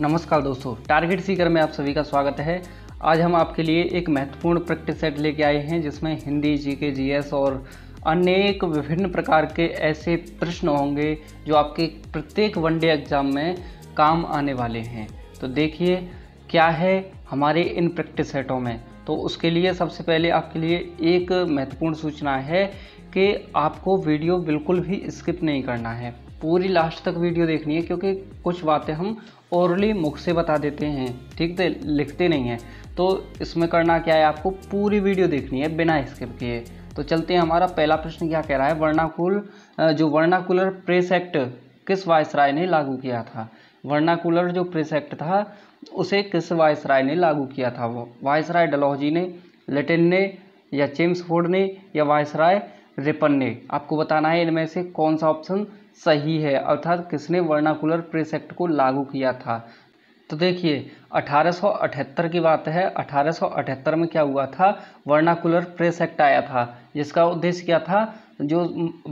नमस्कार दोस्तों टारगेट सीकर में आप सभी का स्वागत है आज हम आपके लिए एक महत्वपूर्ण प्रैक्टिस सेट लेके आए हैं जिसमें हिंदी जी के जी एस और अनेक विभिन्न प्रकार के ऐसे प्रश्न होंगे जो आपके प्रत्येक वनडे एग्ज़ाम में काम आने वाले हैं तो देखिए क्या है हमारे इन प्रैक्टिस सेटों में तो उसके लिए सबसे पहले आपके लिए एक महत्वपूर्ण सूचना है कि आपको वीडियो बिल्कुल भी स्किप नहीं करना है पूरी लास्ट तक वीडियो देखनी है क्योंकि कुछ बातें हम ओरली मुख से बता देते हैं ठीक है तो लिखते नहीं हैं तो इसमें करना क्या है आपको पूरी वीडियो देखनी है बिना स्किप किए तो चलते हैं हमारा पहला प्रश्न क्या कह रहा है वर्णाकुल जो वर्णाकुलर प्रेस एक्ट किस वायसराय ने लागू किया था वर्णाकुलर जो प्रेस एक्ट था उसे किस वायसराय ने लागू किया था वो वायसराय डलहौजी ने लेटिन ने या चेम्स फोर्ड ने या वायसराय रिपन ने आपको बताना है इनमें से कौन सा ऑप्शन सही है अर्थात किसने वर्नाकुलर प्रेस एक्ट को लागू किया था तो देखिए 1878 की बात है 1878 में क्या हुआ था वर्नाकुलर प्रेस एक्ट आया था जिसका उद्देश्य क्या था जो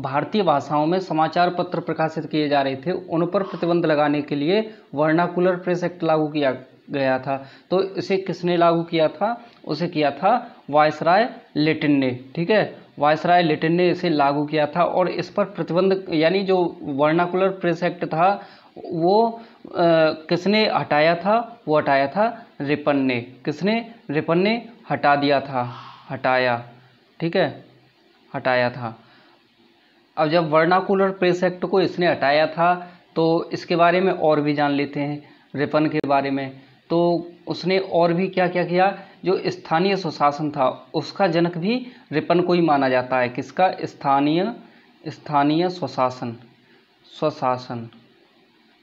भारतीय भाषाओं में समाचार पत्र प्रकाशित किए जा रहे थे उन पर प्रतिबंध लगाने के लिए वर्नाकुलर प्रेस एक्ट लागू किया गया था तो इसे किसने लागू किया था उसे किया था वायसराय लेटिन ने ठीक है वायसराय लिटिन ने इसे लागू किया था और इस पर प्रतिबंध यानी जो वर्नाकुलर प्रेस एक्ट था वो आ, किसने हटाया था वो हटाया था रिपन ने किसने रिपन ने हटा दिया था हटाया ठीक है हटाया था अब जब वर्नाकुलर प्रेस एक्ट को इसने हटाया था तो इसके बारे में और भी जान लेते हैं रिपन के बारे में तो उसने और भी क्या क्या किया जो स्थानीय सुशासन था उसका जनक भी रिपन को ही माना जाता है किसका स्थानीय स्थानीय स्वशासन स्वशासन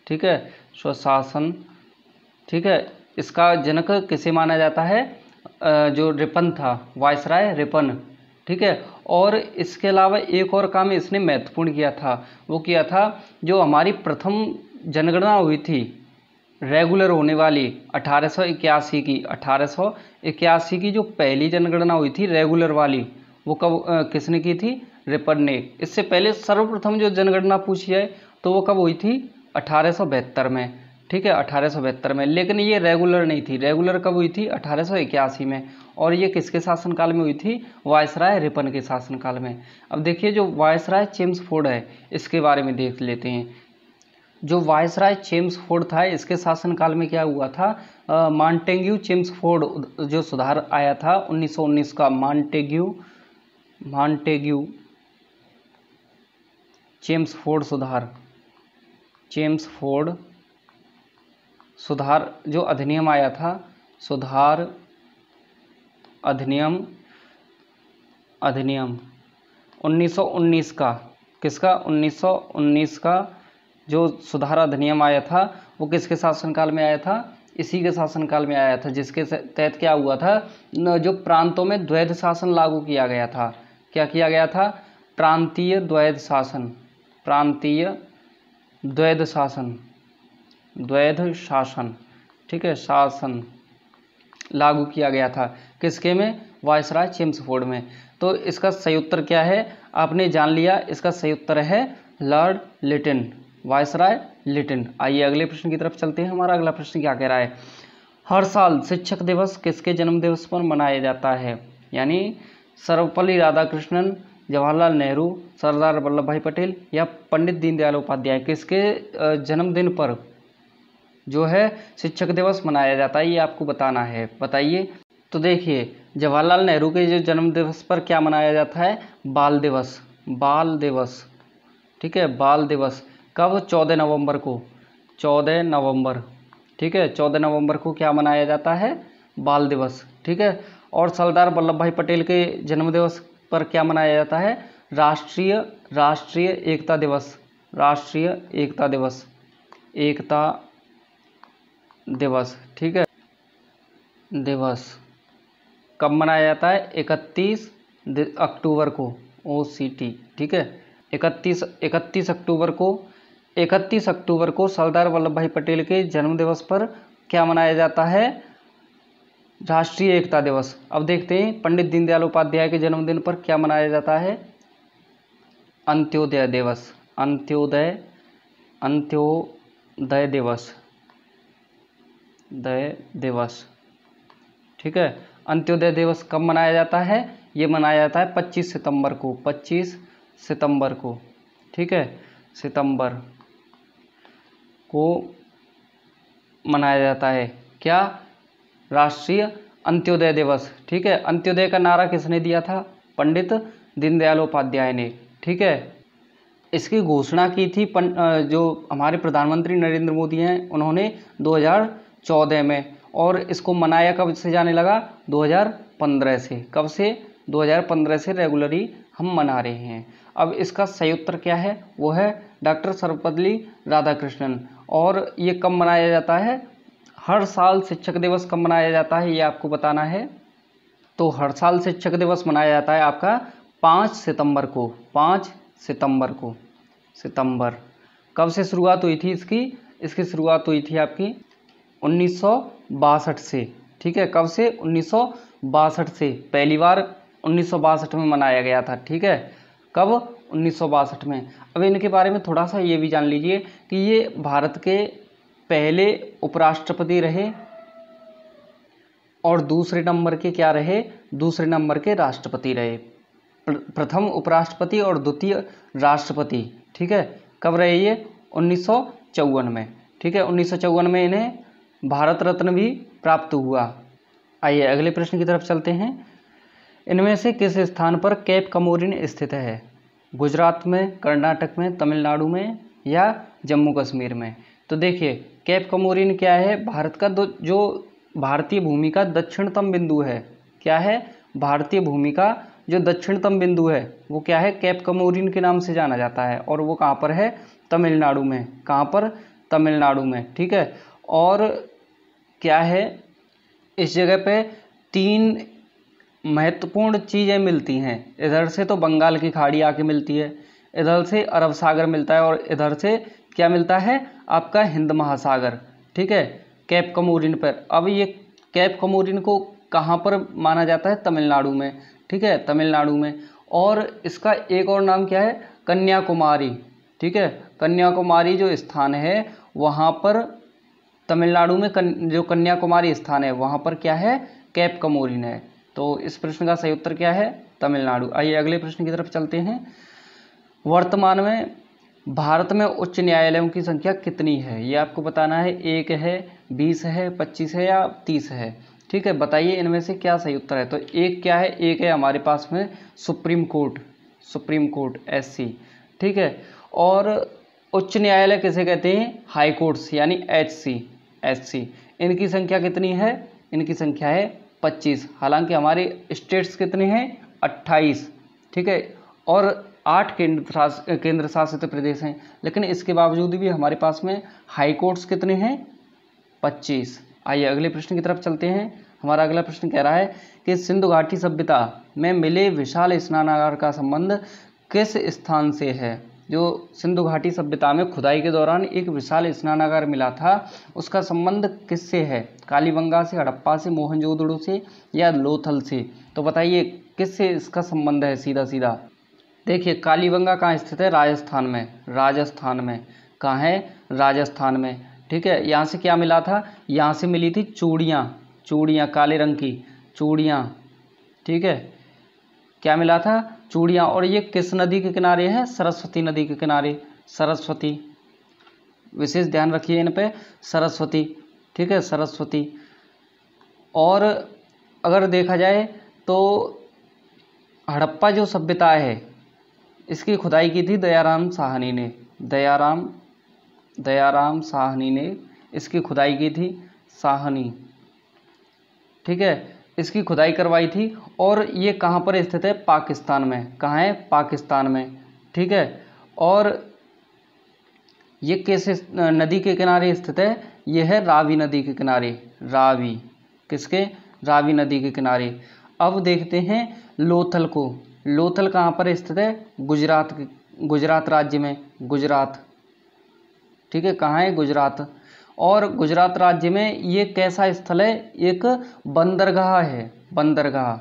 ठीक है स्वशासन ठीक है इसका जनक किसे माना जाता है जो रिपन था वायसराय रिपन ठीक है और इसके अलावा एक और काम इसने महत्वपूर्ण किया था वो किया था जो हमारी प्रथम जनगणना हुई थी रेगुलर होने वाली 1881 की 1881 की जो पहली जनगणना हुई थी रेगुलर वाली वो कब किसने की थी रिपर ने इससे पहले सर्वप्रथम जो जनगणना पूछी है तो वो कब हुई थी अठारह में ठीक है अठारह में लेकिन ये रेगुलर नहीं थी रेगुलर कब हुई थी अठारह में और ये किसके शासनकाल में हुई थी वायसराय रिपन के शासनकाल में अब देखिए जो वायसराय फोर्ड है इसके बारे में देख लेते हैं जो वायसराय चेम्स फोर्ड था इसके शासनकाल में क्या हुआ था चेम्स फोर्ड जो सुधार आया था 1919 का मॉन्टेग्यू चेम्स फोर्ड सुधार चेम्स फोर्ड सुधार जो अधिनियम आया था सुधार अधिनियम अधिनियम 1919 का किसका 1919 का जो सुधार अधिनियम आया था वो किसके शासनकाल में आया था इसी के शासनकाल में आया था जिसके तहत क्या हुआ था जो प्रांतों में द्वैध शासन लागू किया गया था क्या किया गया था प्रांतीय द्वैध शासन प्रांतीय द्वैध शासन द्वैध शासन ठीक है शासन लागू किया गया था किसके में वायसराय चिम्सफोर्ड में तो इसका सही उत्तर क्या है आपने जान लिया इसका सही उत्तर है लॉर्ड लिटिन वायसराय लिटिन आइए अगले प्रश्न की तरफ चलते हैं हमारा अगला प्रश्न क्या कह रहा है हर साल शिक्षक दिवस किसके जन्म दिवस पर मनाया जाता है यानी सर्वपल्ली राधाकृष्णन जवाहरलाल नेहरू सरदार वल्लभ भाई पटेल या पंडित दीनदयाल उपाध्याय किसके जन्मदिन पर जो है शिक्षक दिवस मनाया जाता है ये आपको बताना है बताइए तो देखिए जवाहरलाल नेहरू के जो जन्म दिवस पर क्या मनाया जाता है बाल दिवस बाल दिवस ठीक है बाल दिवस कब चौदह नवंबर को चौदह नवंबर ठीक है चौदह नवंबर को क्या मनाया जाता है बाल दिवस ठीक है और सरदार वल्लभ भाई पटेल के जन्म दिवस पर क्या मनाया जाता है राष्ट्रीय राष्ट्रीय एकता दिवस राष्ट्रीय एकता दिवस एकता दिवस ठीक है दिवस कब मनाया जाता है इकतीस अक्टूबर को ओ सी टी ठीक है इकतीस इकतीस अक्टूबर को इकतीस अक्टूबर को सरदार वल्लभ भाई पटेल के जन्मदिवस पर क्या मनाया जाता है राष्ट्रीय एकता दिवस अब देखते हैं पंडित दीनदयाल उपाध्याय के जन्मदिन पर क्या मनाया जाता है अंत्योदय दिवस अंत्योदय अंत्योदय दिवस दय दिवस ठीक है अंत्योदय दिवस कब मनाया जाता है ये मनाया जाता है 25 सितंबर को 25 सितंबर को ठीक है सितंबर को मनाया जाता है क्या राष्ट्रीय अंत्योदय दिवस ठीक है अंत्योदय का नारा किसने दिया था पंडित दीनदयाल उपाध्याय ने ठीक है इसकी घोषणा की थी पन, जो हमारे प्रधानमंत्री नरेंद्र मोदी हैं उन्होंने 2014 में और इसको मनाया कब से जाने लगा 2015 से कब से 2015 से रेगुलरली हम मना रहे हैं अब इसका सही उत्तर क्या है वो है डॉक्टर सर्वपल्ली राधाकृष्णन और ये कब मनाया जाता है हर साल शिक्षक दिवस कब मनाया जाता है ये आपको बताना है तो हर साल शिक्षक दिवस मनाया जाता है आपका पाँच सितंबर को पाँच सितंबर को सितंबर कब से शुरुआत हुई थी इसकी इसकी शुरुआत हुई थी आपकी उन्नीस से ठीक है कब से उन्नीस से पहली बार उन्नीस में मनाया गया था ठीक है कब उन्नीस में अब इनके बारे में थोड़ा सा ये भी जान लीजिए कि ये भारत के पहले उपराष्ट्रपति रहे और दूसरे नंबर के क्या रहे दूसरे नंबर के राष्ट्रपति रहे प्रथम उपराष्ट्रपति और द्वितीय राष्ट्रपति ठीक है कब रहे ये उन्नीस में ठीक है उन्नीस में इन्हें भारत रत्न भी प्राप्त हुआ आइए अगले प्रश्न की तरफ चलते हैं इनमें से किस स्थान पर कैप कमोरिन स्थित है गुजरात में कर्नाटक में तमिलनाडु में या जम्मू कश्मीर में तो देखिए कैप कमोरिन क्या है भारत का दो जो भारतीय भूमि का दक्षिणतम बिंदु है क्या है भारतीय भूमि का जो दक्षिणतम बिंदु है वो क्या है कैप कमोरिन के नाम से जाना जाता है और वो कहाँ पर है तमिलनाडु में कहाँ पर तमिलनाडु में ठीक है और क्या है इस जगह पे तीन महत्वपूर्ण चीज़ें मिलती हैं इधर से तो बंगाल की खाड़ी आके मिलती है इधर से अरब सागर मिलता है और इधर से क्या मिलता है आपका हिंद महासागर ठीक है कैप कमोरिन पर अब ये कैप कमोरिन को कहाँ पर माना जाता है तमिलनाडु में ठीक है तमिलनाडु में और इसका एक और नाम क्या है कन्याकुमारी ठीक है कन्याकुमारी जो स्थान है वहाँ पर तमिलनाडु में कन, जो कन्याकुमारी स्थान है वहाँ पर क्या है कैप कमोरिन है तो इस प्रश्न का सही उत्तर क्या है तमिलनाडु आइए अगले प्रश्न की तरफ चलते हैं वर्तमान में भारत में उच्च न्यायालयों की संख्या कितनी है ये आपको बताना है एक है बीस है पच्चीस है या तीस है ठीक है बताइए इनमें से क्या सही उत्तर है तो एक क्या है एक है हमारे पास में supreme court supreme court S ठीक है और उच्च न्यायालय किसे कहते हैं हाई कोर्ट्स यानी एच सी एच सी इनकी संख्या कितनी है इनकी संख्या है पच्चीस हालांकि हमारे स्टेट्स कितने हैं अट्ठाईस ठीक है और आठ केंद्र केंद्र शासित प्रदेश हैं लेकिन इसके बावजूद भी हमारे पास में हाई कोर्ट्स कितने हैं पच्चीस आइए अगले प्रश्न की तरफ चलते हैं हमारा अगला प्रश्न कह रहा है कि सिंधु घाटी सभ्यता में मिले विशाल स्नानागार का संबंध किस स्थान से है जो सिंधु घाटी सभ्यता में खुदाई के दौरान एक विशाल स्नानागार मिला था उसका संबंध किससे है कालीबंगा से हड़प्पा से मोहनजोदड़ो से या लोथल से तो बताइए किससे इसका संबंध है सीधा सीधा देखिए कालीबंगा कहाँ स्थित है राजस्थान में राजस्थान में कहाँ है राजस्थान में ठीक है यहाँ से क्या मिला था यहाँ से मिली थी चूड़ियाँ चूड़ियाँ काले रंग की चूड़ियाँ ठीक है क्या मिला था चूड़ियाँ और ये किस नदी के किनारे हैं सरस्वती नदी के किनारे सरस्वती विशेष ध्यान रखिए इन पे सरस्वती ठीक है सरस्वती और अगर देखा जाए तो हड़प्पा जो सभ्यता है इसकी खुदाई की थी दयाराम साहनी ने दयाराम दयाराम साहनी ने इसकी खुदाई की थी साहनी ठीक है इसकी खुदाई करवाई थी और ये कहाँ पर स्थित है पाकिस्तान में कहाँ है पाकिस्तान में ठीक है और ये किस नदी के किनारे स्थित है ये है रावी नदी के किनारे रावी किसके रावी नदी के किनारे अब देखते हैं लोथल को लोथल कहाँ पर स्थित है गुजरात गुजरात राज्य में गुजरात ठीक है कहाँ है गुजरात और गुजरात राज्य में ये कैसा स्थल है एक बंदरगाह है बंदरगाह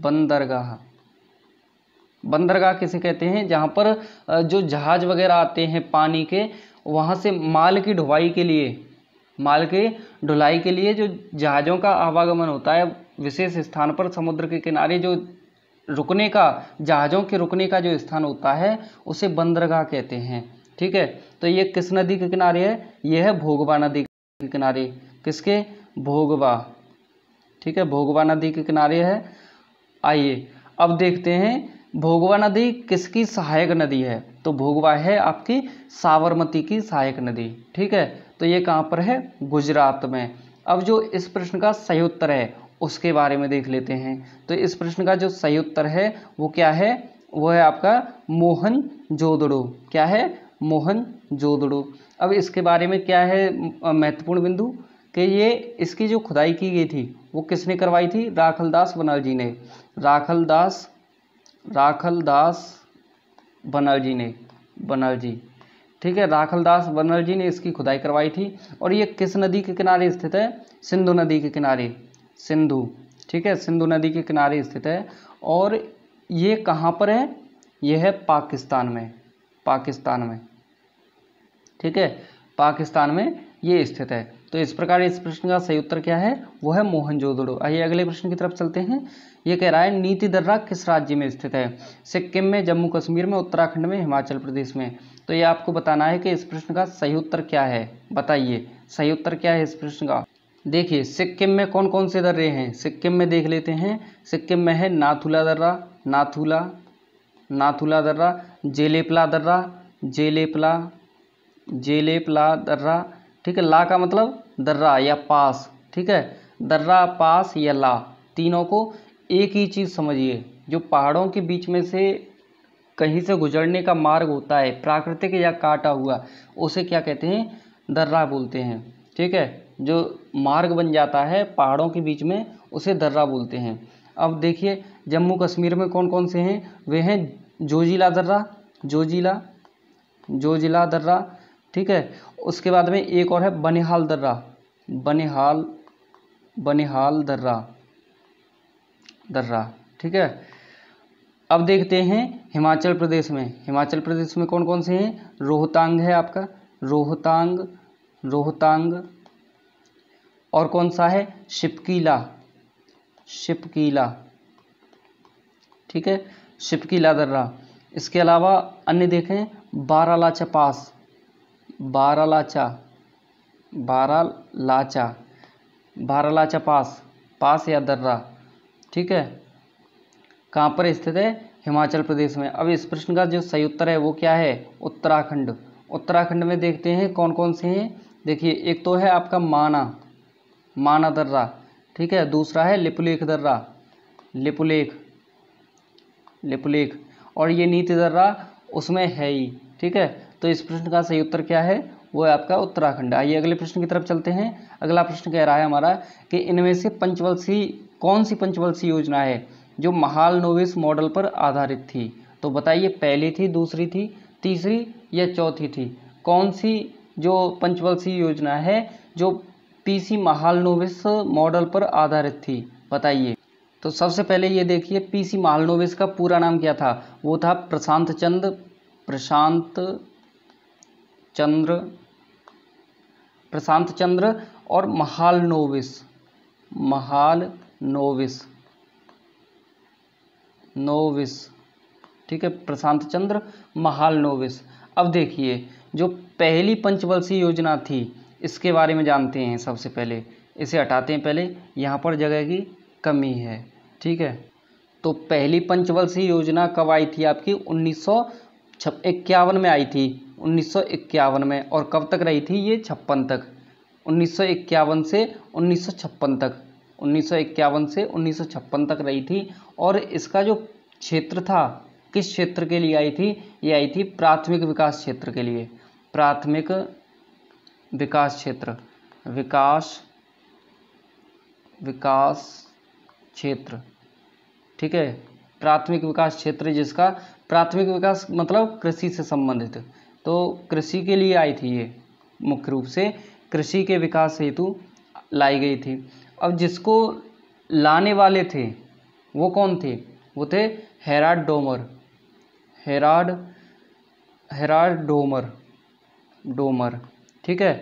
बंदरगाह बंदरगाह किसे कहते हैं जहाँ पर जो जहाज़ वगैरह आते हैं पानी के वहाँ से माल की ढुवाई के लिए माल के ढुलाई के लिए जो जहाज़ों का आवागमन होता है विशेष स्थान पर समुद्र के किनारे जो रुकने का जहाज़ों के रुकने का जो स्थान होता है उसे बंदरगाह कहते हैं ठीक है तो ये किस नदी के किनारे है ये है भोगवा नदी के किनारे किसके भोगवा ठीक है भोगवा नदी के किनारे है आइए अब देखते हैं भोगवा नदी किसकी सहायक नदी है तो भोगवा है आपकी साबरमती की सहायक नदी ठीक है तो ये कहाँ पर है गुजरात में अब जो इस प्रश्न का सही उत्तर है उसके बारे में देख लेते हैं तो इस प्रश्न का जो सही उत्तर है वो क्या है वो है आपका मोहन जोदड़ो क्या है मोहन जोदड़ो अब इसके बारे में क्या है महत्वपूर्ण बिंदु कि ये इसकी जो खुदाई की गई थी वो किसने करवाई थी राखल दास बनर्जी ने राखल दास राखल दास बनर्जी ने बनर्जी ठीक है राखल दास बनर्जी ने इसकी खुदाई करवाई थी और ये किस नदी के किनारे स्थित है सिंधु नदी के किनारे सिंधु ठीक है सिंधु नदी के किनारे स्थित है और ये कहाँ पर है यह है पाकिस्तान में पाकिस्तान में ठीक है पाकिस्तान में ये स्थित है तो इस प्रकार इस प्रश्न का सही उत्तर क्या है वो है मोहनजोदड़ो आइए अगले प्रश्न की तरफ चलते हैं ये कह रहा है नीति दर्रा किस राज्य में स्थित है सिक्किम में जम्मू कश्मीर में उत्तराखंड में हिमाचल प्रदेश में तो ये आपको बताना है कि इस प्रश्न का सही उत्तर क्या है बताइए सही उत्तर क्या है इस प्रश्न का देखिए सिक्किम में कौन कौन से दर्रे हैं सिक्किम में देख लेते हैं सिक्किम में है नाथुला दर्रा नाथुला नाथुला दर्रा जेलेपला दर्रा जेलेपला जेलेप ला दर्रा ठीक है ला का मतलब दर्रा या पास ठीक है दर्रा पास या ला तीनों को एक ही चीज़ समझिए जो पहाड़ों के बीच में से कहीं से गुजरने का मार्ग होता है प्राकृतिक या काटा हुआ उसे क्या कहते हैं दर्रा बोलते हैं ठीक है जो मार्ग बन जाता है पहाड़ों के बीच में उसे दर्रा बोलते हैं अब देखिए जम्मू कश्मीर में कौन कौन से हैं वे हैं जोजिला दर्रा जोजिला जोजिला दर्रा ठीक है उसके बाद में एक और है बनिहाल दर्रा बनिहाल बनिहाल दर्रा दर्रा ठीक है अब देखते हैं हिमाचल प्रदेश में हिमाचल प्रदेश में कौन कौन से हैं रोहतांग है आपका रोहतांग रोहतांग और कौन सा है शिपकीला शिपकीला ठीक है शिपकीला दर्रा इसके अलावा अन्य देखें बारालाचा पास बारालाचा बारालाचा बारालाचा पास पास या दर्रा ठीक है कहाँ पर स्थित है हिमाचल प्रदेश में अब इस प्रश्न का जो सही उत्तर है वो क्या है उत्तराखंड उत्तराखंड में देखते हैं कौन कौन से हैं देखिए एक तो है आपका माना माना दर्रा ठीक है दूसरा है लिपुलेख दर्रा लिपुलेख लिपुलेख और ये नीति दर्रा उसमें है ही ठीक है तो इस प्रश्न का सही उत्तर क्या है वो है आपका उत्तराखंड आइए अगले प्रश्न की तरफ चलते हैं अगला प्रश्न कह रहा है हमारा कि इनमें से पंचवर्षीय कौन सी पंचवर्षीय योजना है जो महाल नोविस मॉडल पर आधारित थी तो बताइए पहली थी दूसरी थी तीसरी या चौथी थी कौन सी जो पंचवर्षीय योजना है जो पीसी सी नोविस मॉडल पर आधारित थी बताइए तो सबसे पहले ये देखिए पीसी महालनोविस का पूरा नाम क्या था वो था प्रशांत चंद प्रशांत चंद्र प्रशांत चंद्र और महाल नोविस महाल नोविस नोविस ठीक है प्रशांत चंद्र महाल नोविस अब देखिए जो पहली पंचवर्षीय योजना थी इसके बारे में जानते हैं सबसे पहले इसे हटाते हैं पहले यहाँ पर जगह की कमी है ठीक है तो पहली पंचवर्षीय योजना कब आई थी आपकी उन्नीस सौ में आई थी उन्नीस में और कब तक रही थी ये छप्पन तक उन्नीस से उन्नीस तक उन्नीस से उन्नीस तक रही थी और इसका जो क्षेत्र था किस क्षेत्र के लिए आई थी ये आई थी प्राथमिक विकास क्षेत्र के लिए प्राथमिक विकास क्षेत्र विकास विकास क्षेत्र ठीक है प्राथमिक विकास क्षेत्र जिसका प्राथमिक विकास मतलब कृषि से संबंधित तो कृषि के लिए आई थी ये मुख्य रूप से कृषि के विकास हेतु लाई गई थी अब जिसको लाने वाले थे वो कौन थे वो थे Harrod Domar Harrod Harrod Domar Domar ठीक है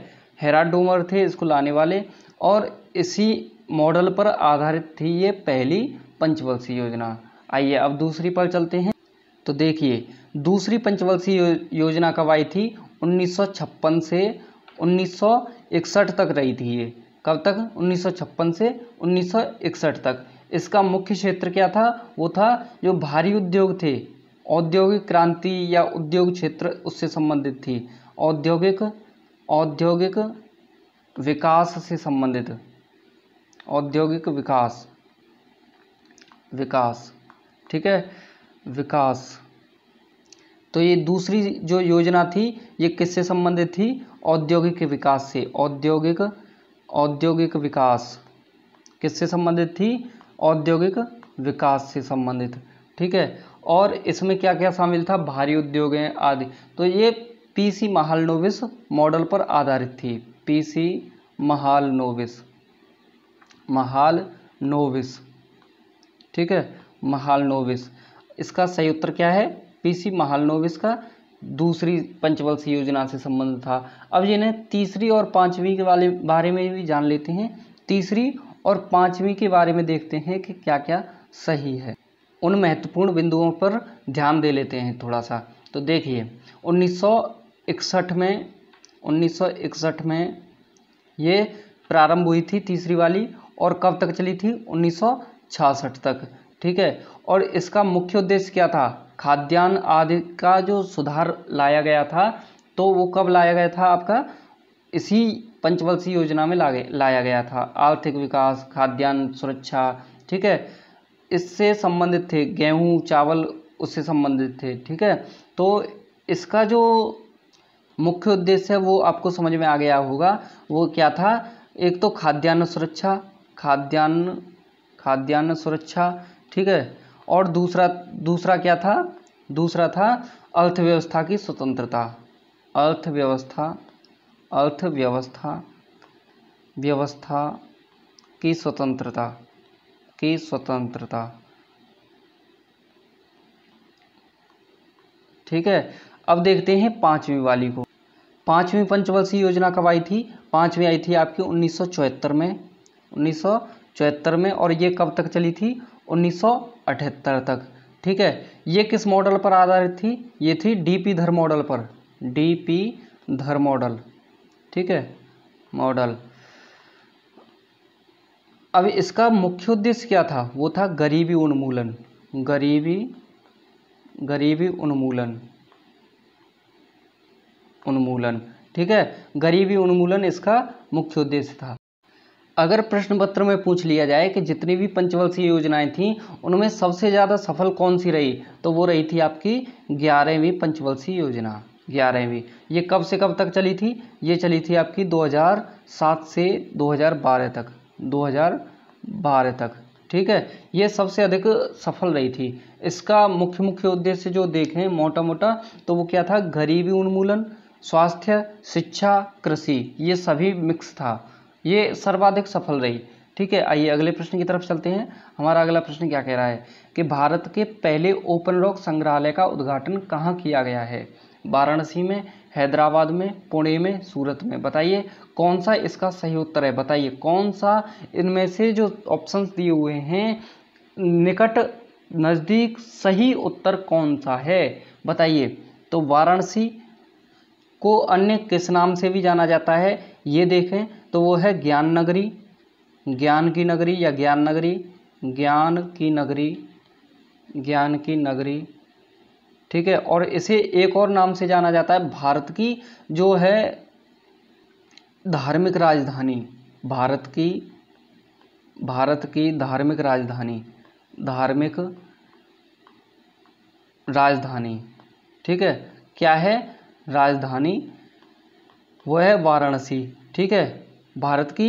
हेराड डोमर थे इसको लाने वाले और इसी मॉडल पर आधारित थी ये पहली पंचवर्षीय योजना आइए अब दूसरी पर चलते हैं तो देखिए दूसरी पंचवर्षीय योजना कब आई थी 1956 से 1961 तक रही थी ये कब तक 1956 से 1961 तक इसका मुख्य क्षेत्र क्या था वो था जो भारी उद्योग थे औद्योगिक क्रांति या उद्योग क्षेत्र उससे संबंधित थी औद्योगिक औद्योगिक विकास से संबंधित औद्योगिक विकास विकास ठीक है विकास तो ये दूसरी जो योजना थी ये किससे संबंधित थी औद्योगिक विकास से औद्योगिक औद्योगिक विकास किससे संबंधित थी औद्योगिक विकास से संबंधित ठीक है और इसमें क्या क्या शामिल था भारी उद्योग आदि तो ये पीसी महालनोविस मॉडल पर आधारित थी पीसी महालनोविस महाल ठीक है महाल इसका सही उत्तर क्या है पीसी महालनोविस का दूसरी पंचवर्षीय योजना से संबंध था अब ये ना तीसरी और पाँचवीं के वाले बारे में भी जान लेते हैं तीसरी और पाँचवीं के बारे में देखते हैं कि क्या क्या सही है उन महत्वपूर्ण बिंदुओं पर ध्यान दे लेते हैं थोड़ा सा तो देखिए 1961 में 1961 में ये प्रारंभ हुई थी तीसरी वाली और कब तक चली थी 1966 तक ठीक है और इसका मुख्य उद्देश्य क्या था खाद्यान्न आदि का जो सुधार लाया गया था तो वो कब लाया गया था आपका इसी पंचवर्षीय योजना में लागे लाया गया था आर्थिक विकास खाद्यान्न सुरक्षा ठीक है इससे संबंधित थे गेहूँ चावल उससे संबंधित थे ठीक है तो इसका जो मुख्य उद्देश्य है वो आपको समझ में आ गया होगा वो क्या था एक तो खाद्यान्न सुरक्षा खाद्यान्न खाद्यान्न सुरक्षा ठीक है और दूसरा दूसरा क्या था दूसरा था अर्थव्यवस्था की स्वतंत्रता अर्थव्यवस्था अर्थव्यवस्था व्यवस्था की स्वतंत्रता की स्वतंत्रता ठीक है अब देखते हैं पांचवी वाली को पांचवी पंचवर्षीय योजना कब आई थी पांचवी आई थी आपकी उन्नीस में उन्नीस में और ये कब तक चली थी 1978 तक ठीक है ये किस मॉडल पर आधारित थी ये थी डीपी धर मॉडल पर डीपी धर मॉडल ठीक है मॉडल अब इसका मुख्य उद्देश्य क्या था वो था गरीबी उन्मूलन गरीबी गरीबी उन्मूलन उन्मूलन ठीक है गरीबी उन्मूलन इसका मुख्य उद्देश्य था अगर प्रश्न पत्र में पूछ लिया जाए कि जितनी भी पंचवर्षीय योजनाएं थीं उनमें सबसे ज़्यादा सफल कौन सी रही तो वो रही थी आपकी ग्यारहवीं पंचवर्षीय योजना ग्यारहवीं ये कब से कब तक चली थी ये चली थी आपकी 2007 से 2012 तक 2012 तक ठीक है ये सबसे अधिक सफल रही थी इसका मुख्य मुख्य उद्देश्य जो देखें मोटा मोटा तो वो क्या था गरीबी उन्मूलन स्वास्थ्य शिक्षा कृषि ये सभी मिक्स था ये सर्वाधिक सफल रही ठीक है आइए अगले प्रश्न की तरफ चलते हैं हमारा अगला प्रश्न क्या कह रहा है कि भारत के पहले ओपन रॉक संग्रहालय का उद्घाटन कहाँ किया गया है वाराणसी में हैदराबाद में पुणे में सूरत में बताइए कौन सा इसका सही उत्तर है बताइए कौन सा इनमें से जो ऑप्शंस दिए हुए हैं निकट नज़दीक सही उत्तर कौन सा है बताइए तो वाराणसी को अन्य किस नाम से भी जाना जाता है ये देखें तो वो है ज्ञान नगरी ज्ञान की नगरी या ज्ञान नगरी ज्ञान की नगरी ज्ञान की नगरी ठीक है और इसे एक और नाम से जाना जाता है भारत की जो है धार्मिक राजधानी भारत की भारत की धार्मिक राजधानी धार्मिक राजधानी ठीक है क्या है राजधानी वह है वाराणसी ठीक है भारत की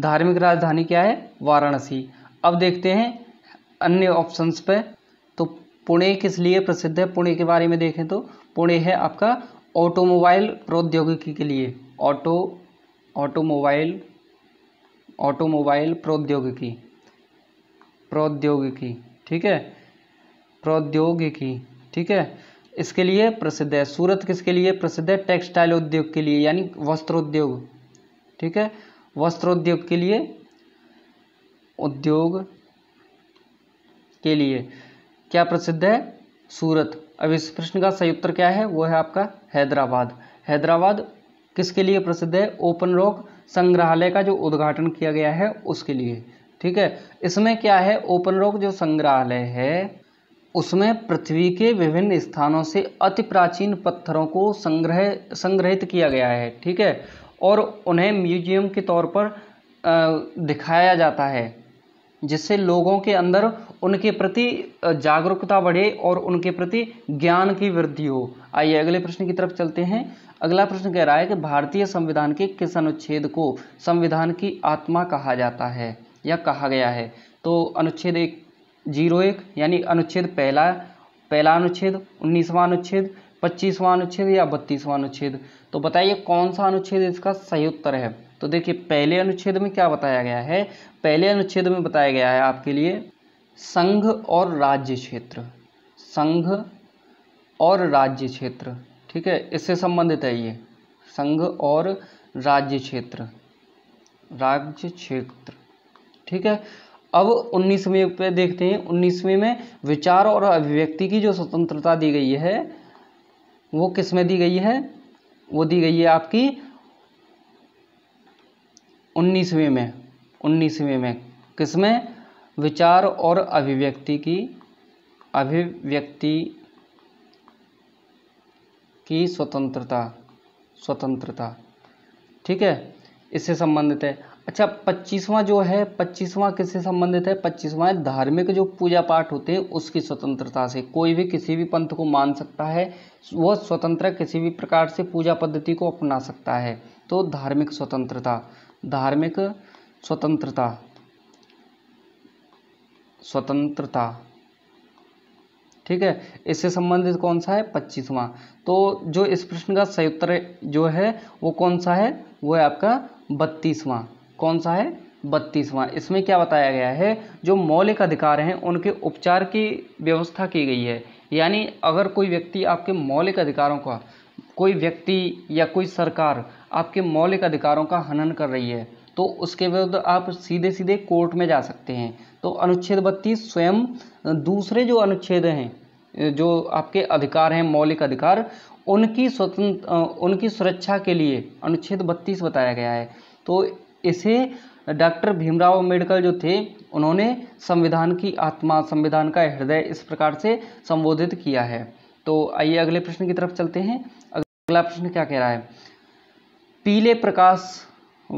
धार्मिक राजधानी क्या है वाराणसी अब देखते हैं अन्य ऑप्शंस पे तो पुणे किस लिए प्रसिद्ध है पुणे के बारे में देखें तो पुणे है आपका ऑटोमोबाइल प्रौद्योगिकी के लिए ऑटो ऑटोमोबाइल ऑटोमोबाइल प्रौद्योगिकी प्रौद्योगिकी ठीक है प्रौद्योगिकी ठीक है इसके लिए प्रसिद्ध है सूरत किसके लिए प्रसिद्ध है टेक्सटाइल उद्योग के लिए यानी वस्त्रोद्योग ठीक है वस्त्रोद्योग के लिए उद्योग के लिए क्या प्रसिद्ध है सूरत अब इस प्रश्न का सही उत्तर क्या है वो है आपका हैदराबाद हैदराबाद किसके लिए प्रसिद्ध है ओपन रॉक संग्रहालय का जो उद्घाटन किया गया है उसके लिए ठीक है इसमें क्या है ओपन रॉक जो संग्रहालय है उसमें पृथ्वी के विभिन्न स्थानों से अति प्राचीन पत्थरों को संग्रह संग्रहित किया गया है ठीक है और उन्हें म्यूजियम के तौर पर दिखाया जाता है जिससे लोगों के अंदर उनके प्रति जागरूकता बढ़े और उनके प्रति ज्ञान की वृद्धि हो आइए अगले प्रश्न की तरफ चलते हैं अगला प्रश्न कह रहा है कि भारतीय संविधान के किस अनुच्छेद को संविधान की आत्मा कहा जाता है या कहा गया है तो अनुच्छेद एक जीरो एक यानी अनुच्छेद पहला पहला अनुच्छेद उन्नीसवां अनुच्छेद पच्चीसवां अनुच्छेद या बत्तीसवां अनुच्छेद तो बताइए कौन सा अनुच्छेद इसका सही उत्तर है तो देखिए पहले अनुच्छेद में क्या बताया गया है पहले अनुच्छेद में बताया गया है आपके लिए संघ और राज्य क्षेत्र संघ और राज्य क्षेत्र ठीक है इससे संबंधित है ये संघ और राज्य क्षेत्र राज्य क्षेत्र ठीक है अब उन्नीसवें पे देखते हैं उन्नीसवें में विचार और अभिव्यक्ति की जो स्वतंत्रता दी गई है वो किस में दी गई है वो दी गई है आपकी उन्नीसवें में उन्नीसवें में किस में विचार और अभिव्यक्ति की अभिव्यक्ति की स्वतंत्रता स्वतंत्रता ठीक है इससे संबंधित है अच्छा पच्चीसवां जो है पच्चीसवां किससे संबंधित है पच्चीसवां धार्मिक जो पूजा पाठ होते हैं उसकी स्वतंत्रता से कोई भी किसी भी पंथ को मान सकता है वह स्वतंत्र किसी भी प्रकार से पूजा पद्धति को अपना सकता है तो धार्मिक स्वतंत्रता धार्मिक स्वतंत्रता स्वतंत्रता ठीक है इससे संबंधित कौन सा है पच्चीसवां तो जो इस प्रश्न का सही उत्तर जो है वो कौन सा है वो है आपका बत्तीसवां कौन सा है बत्तीसवां इसमें क्या बताया गया है जो मौलिक अधिकार हैं उनके उपचार की व्यवस्था की गई है यानी अगर कोई व्यक्ति आपके मौलिक अधिकारों का कोई व्यक्ति या कोई सरकार आपके मौलिक अधिकारों का हनन कर रही है तो उसके विरुद्ध आप सीधे सीधे कोर्ट में जा सकते हैं तो अनुच्छेद बत्तीस स्वयं दूसरे जो अनुच्छेद हैं जो आपके अधिकार हैं मौलिक अधिकार उनकी स्वतंत्र उनकी सुरक्षा के लिए अनुच्छेद बत्तीस बताया गया है तो इसे डॉक्टर भीमराव अम्बेडकर जो थे उन्होंने संविधान की आत्मा संविधान का हृदय इस प्रकार से संबोधित किया है तो आइए अगले प्रश्न की तरफ चलते हैं अगला प्रश्न क्या कह रहा है पीले प्रकाश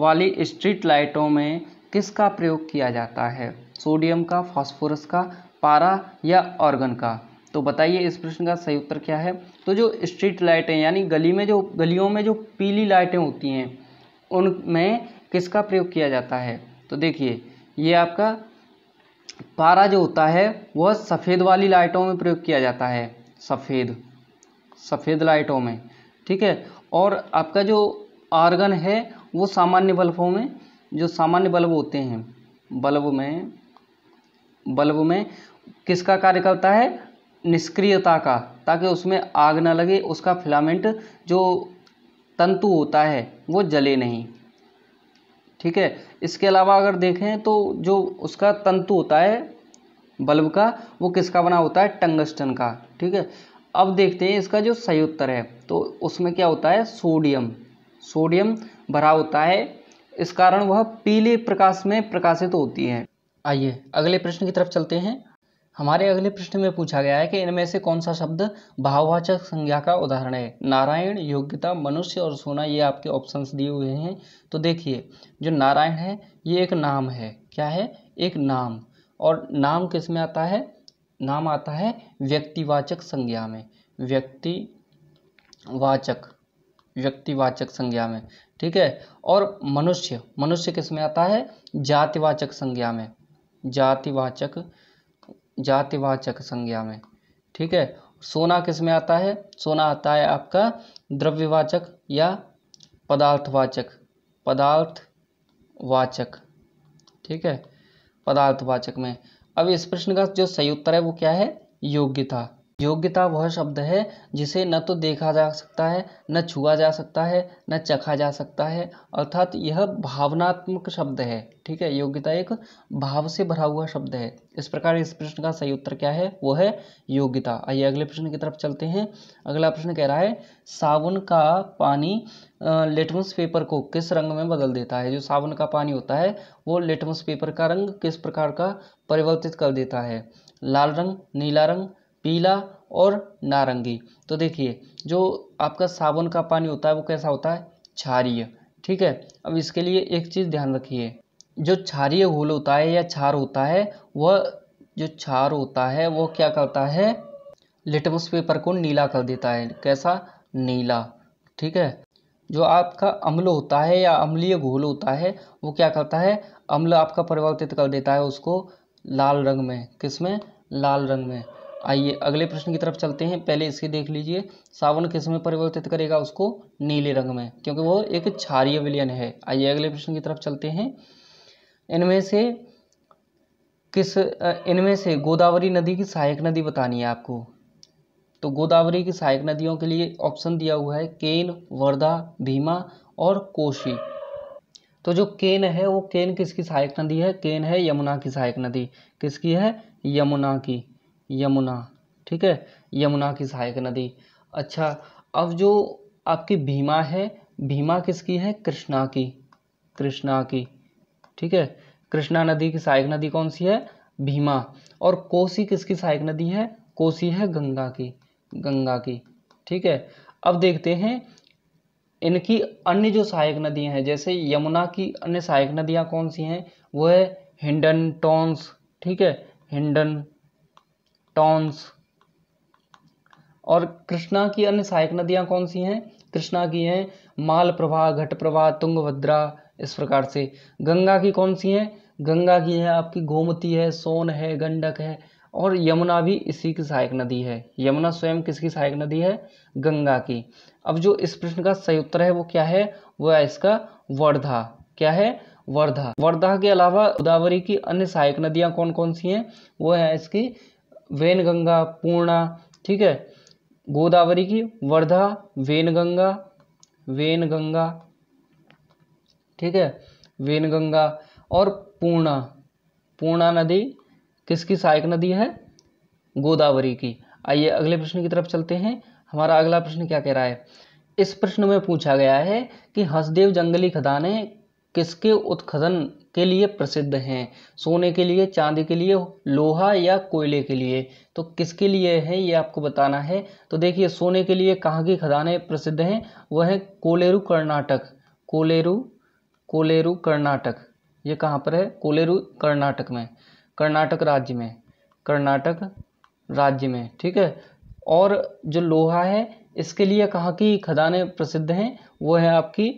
वाली स्ट्रीट लाइटों में किसका प्रयोग किया जाता है सोडियम का फास्फोरस का पारा या ऑर्गन का तो बताइए इस प्रश्न का सही उत्तर क्या है तो जो स्ट्रीट लाइटें यानी गली में जो गलियों में जो पीली लाइटें होती हैं उनमें किसका प्रयोग किया जाता है तो देखिए ये आपका पारा जो होता है वह सफ़ेद वाली लाइटों में प्रयोग किया जाता है सफ़ेद सफ़ेद लाइटों में ठीक है और आपका जो आर्गन है वो सामान्य बल्बों में जो सामान्य बल्ब होते हैं बल्ब में बल्ब में किसका कार्य करता है निष्क्रियता का ताकि उसमें आग ना लगे उसका फिलामेंट जो तंतु होता है वो जले नहीं ठीक है इसके अलावा अगर देखें तो जो उसका तंतु होता है बल्ब का वो किसका बना होता है टंगस्टन का ठीक है अब देखते हैं इसका जो सही उत्तर है तो उसमें क्या होता है सोडियम सोडियम भरा होता है इस कारण वह पीले प्रकाश में प्रकाशित होती है आइए अगले प्रश्न की तरफ चलते हैं हमारे अगले प्रश्न में पूछा गया है कि इनमें से कौन सा शब्द भाववाचक संज्ञा का उदाहरण है नारायण योग्यता मनुष्य और सोना ये आपके ऑप्शंस दिए हुए हैं तो देखिए जो नारायण है ये एक नाम है क्या है एक नाम और नाम किस में आता है नाम आता है व्यक्तिवाचक संज्ञा में व्यक्तिवाचक व्यक्तिवाचक संज्ञा में ठीक है और मनुष्य मनुष्य किस में आता है जातिवाचक संज्ञा में जातिवाचक जातिवाचक संज्ञा में ठीक है सोना किस में आता है सोना आता है आपका द्रव्यवाचक या पदार्थवाचक पदार्थवाचक ठीक है पदार्थवाचक में अब इस प्रश्न का जो सही उत्तर है वो क्या है योग्य था योग्यता वह शब्द है जिसे न तो देखा जा सकता है न छुआ जा सकता है न चखा जा सकता है अर्थात यह भावनात्मक शब्द है ठीक है योग्यता एक भाव से भरा हुआ शब्द है इस प्रकार इस प्रश्न का सही उत्तर क्या है वो है योग्यता आइए अगले प्रश्न की तरफ चलते हैं अगला प्रश्न कह रहा है सावन का पानी लेटमस पेपर को किस रंग में बदल देता है जो सावन का पानी होता है वो लेटमस पेपर का रंग किस प्रकार का परिवर्तित कर देता है लाल रंग नीला रंग पीला और नारंगी तो देखिए जो आपका साबुन का पानी होता है वो कैसा होता है क्षारिय ठीक है अब इसके लिए एक चीज़ ध्यान रखिए जो क्षारिय घोल होता है या क्षार होता है वह जो क्षार होता है वो क्या करता है लिटमस पेपर को नीला कर देता है कैसा नीला ठीक है जो आपका अम्ल होता है या अम्लीय घोल होता है वो क्या करता है अम्ल आपका परिवर्तित कर देता है उसको लाल रंग में किस में लाल रंग में आइए अगले प्रश्न की तरफ चलते हैं पहले इसे देख लीजिए सावन किस में परिवर्तित करेगा उसको नीले रंग में क्योंकि वो एक क्षारिय विलयन है आइए अगले प्रश्न की तरफ चलते हैं इनमें से किस इनमें से गोदावरी नदी की सहायक नदी बतानी है आपको तो गोदावरी की सहायक नदियों के लिए ऑप्शन दिया हुआ है केन वर्धा भीमा और कोशी तो जो केन है वो केन किसकी सहायक नदी है केन है यमुना की सहायक नदी किसकी है यमुना की यमुना ठीक है यमुना की सहायक नदी अच्छा अब जो आपकी भीमा है भीमा किसकी है कृष्णा की कृष्णा की ठीक है कृष्णा नदी की सहायक नदी कौन सी है भीमा और कोसी किसकी सहायक नदी है कोसी है गंगा की गंगा की ठीक है अब देखते हैं इनकी अन्य जो सहायक नदियां हैं जैसे यमुना की अन्य सहायक नदियां कौन सी हैं वो है हिंडन टोंस ठीक है हिंडन टॉन्स और कृष्णा की अन्य सहायक नदियां कौन सी हैं कृष्णा की हैं माल प्रभा घट प्रभा तुंगभद्रा इस प्रकार से गंगा की कौन सी हैं गंगा की है आपकी गोमती है सोन है गंडक है और यमुना भी इसी की सहायक नदी है यमुना स्वयं किसकी सहायक नदी है गंगा की अब जो इस प्रश्न का सही उत्तर है वो क्या है वो है इसका वर्धा क्या है वर्धा वर्धा के अलावा गोदावरी की अन्य सहायक नदियाँ कौन कौन सी हैं वो है इसकी वैनगंगा पूर्णा ठीक है गोदावरी की वर्धा वैनगंगा वेनगंगा ठीक है वेनगंगा और पूर्णा पूर्णा नदी किसकी सहायक नदी है गोदावरी की आइए अगले प्रश्न की तरफ चलते हैं हमारा अगला प्रश्न क्या कह रहा है इस प्रश्न में पूछा गया है कि हसदेव जंगली खदानें किसके उत्खनन के लिए प्रसिद्ध हैं सोने के लिए चांदी के लिए लोहा या कोयले के लिए तो किसके लिए है ये आपको बताना है तो देखिए सोने के लिए कहाँ की खदानें प्रसिद्ध हैं वह है कोलेरू कर्नाटक कोलेरू कोलेरू कर्नाटक ये कहाँ पर है कोलेरू कर्नाटक में कर्नाटक राज्य में कर्नाटक राज्य में ठीक है और जो लोहा है इसके लिए कहाँ की खदानें प्रसिद्ध हैं वो है आपकी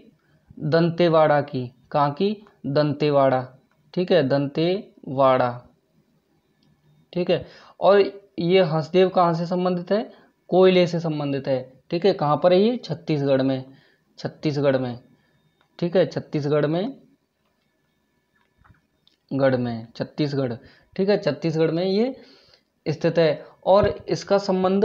दंतेवाड़ा की कहाँ की दंतेवाड़ा ठीक है दंतेवाड़ा ठीक है और ये हंसदेव कहाँ से संबंधित है कोयले से संबंधित है ठीक है कहाँ पर है ये छत्तीसगढ़ में छत्तीसगढ़ में ठीक है छत्तीसगढ़ में गढ़ में छत्तीसगढ़ ठीक है छत्तीसगढ़ में ये स्थित है और इसका संबंध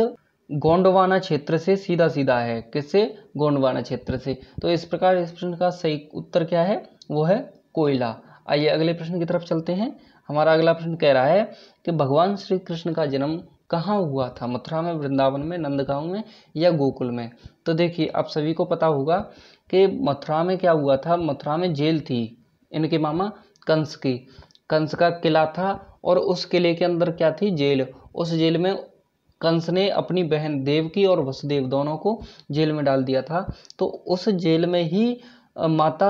गोंडवाना क्षेत्र से सीधा सीधा है किससे गोंडवाना क्षेत्र से तो इस प्रकार इस प्रश्न का सही उत्तर क्या है वो है कोयला आइए अगले प्रश्न की तरफ चलते हैं हमारा अगला प्रश्न कह रहा है कि भगवान श्री कृष्ण का जन्म कहाँ हुआ था मथुरा में वृंदावन में नंदगांव में या गोकुल में तो देखिए आप सभी को पता होगा कि मथुरा में क्या हुआ था मथुरा में जेल थी इनके मामा कंस की कंस का किला था और उस किले के अंदर क्या थी जेल उस जेल में कंस ने अपनी बहन देवकी और वसुदेव दोनों को जेल में डाल दिया था तो उस जेल में ही माता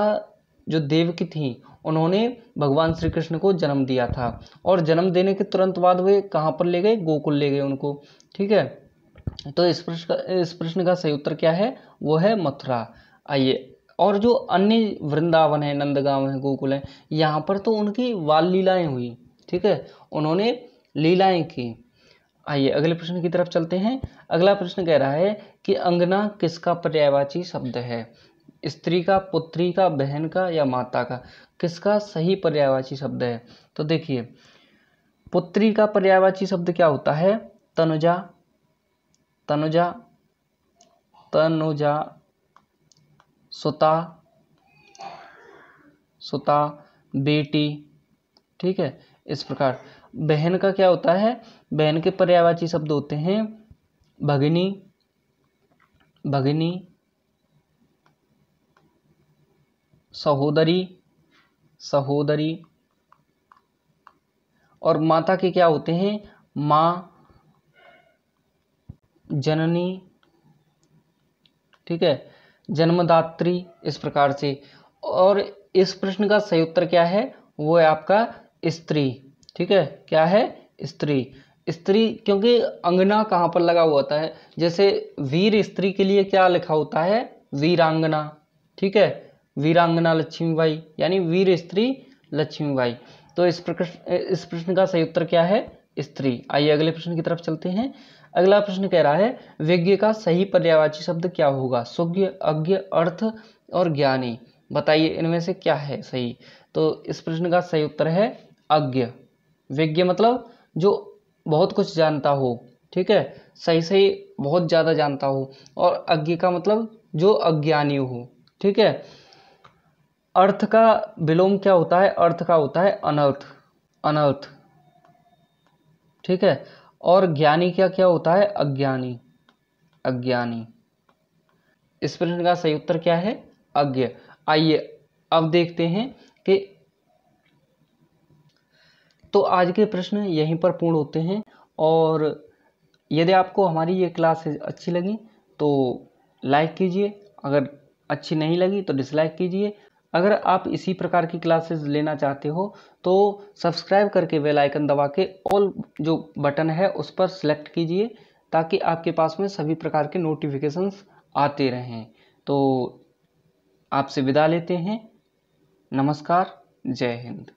जो देवकी थी उन्होंने भगवान श्री कृष्ण को जन्म दिया था और जन्म देने के तुरंत बाद वे कहाँ पर ले गए गोकुल ले गए उनको ठीक है तो इस प्रश्न का इस प्रश्न का सही उत्तर क्या है वो है मथुरा आइए और जो अन्य वृंदावन है नंदगांव है गोकुल है यहाँ पर तो उनकी बाल लीलाएँ हुई ठीक है उन्होंने लीलाएँ की आइए अगले प्रश्न की तरफ चलते हैं अगला प्रश्न कह रहा है कि अंगना किसका पर्यायवाची शब्द है स्त्री का पुत्री का बहन का या माता का किसका सही पर्यायवाची शब्द है तो देखिए पुत्री का पर्यायवाची शब्द क्या होता है तनुजा तनुजा तनुजा सुता सुता बेटी ठीक है इस प्रकार बहन का क्या होता है बहन के पर्यायवाची शब्द होते हैं भगिनी भगिनी सहोदरी सहोदरी और माता के क्या होते हैं माँ जननी ठीक है जन्मदात्री इस प्रकार से और इस प्रश्न का सही उत्तर क्या है वो है आपका स्त्री ठीक है क्या है स्त्री स्त्री क्योंकि अंगना कहाँ पर लगा हुआ होता है जैसे वीर स्त्री के लिए क्या लिखा होता है वीरांगना ठीक है वीरांगना लक्ष्मीबाई यानी वीर स्त्री लक्ष्मीबाई तो इस प्रश्न इस प्रश्न का सही उत्तर क्या है स्त्री आइए अगले प्रश्न की तरफ चलते हैं अगला प्रश्न कह रहा है विज्ञ का सही पर्यावाची शब्द क्या होगा सुज्ञ अज्ञ अर्थ और ज्ञानी बताइए इनमें से क्या है सही तो इस प्रश्न का सही उत्तर है अज्ञ विज्ञ मतलब जो बहुत कुछ जानता हो ठीक है सही सही बहुत ज़्यादा जानता हो और अज्ञ का मतलब जो अज्ञानी हो ठीक है अर्थ का विलोम क्या होता है अर्थ का होता है अनर्थ अनर्थ ठीक है और ज्ञानी क्या क्या होता है अज्ञानी अज्ञानी इस प्रश्न का सही उत्तर क्या है अज्ञ आइए अब देखते हैं कि तो आज के प्रश्न यहीं पर पूर्ण होते हैं और यदि आपको हमारी ये क्लासेज अच्छी लगी तो लाइक कीजिए अगर अच्छी नहीं लगी तो डिसलाइक कीजिए अगर आप इसी प्रकार की क्लासेस लेना चाहते हो तो सब्सक्राइब करके बेल आइकन दबा के ऑल जो बटन है उस पर सेलेक्ट कीजिए ताकि आपके पास में सभी प्रकार के नोटिफिकेशंस आते रहें तो आपसे विदा लेते हैं नमस्कार जय हिंद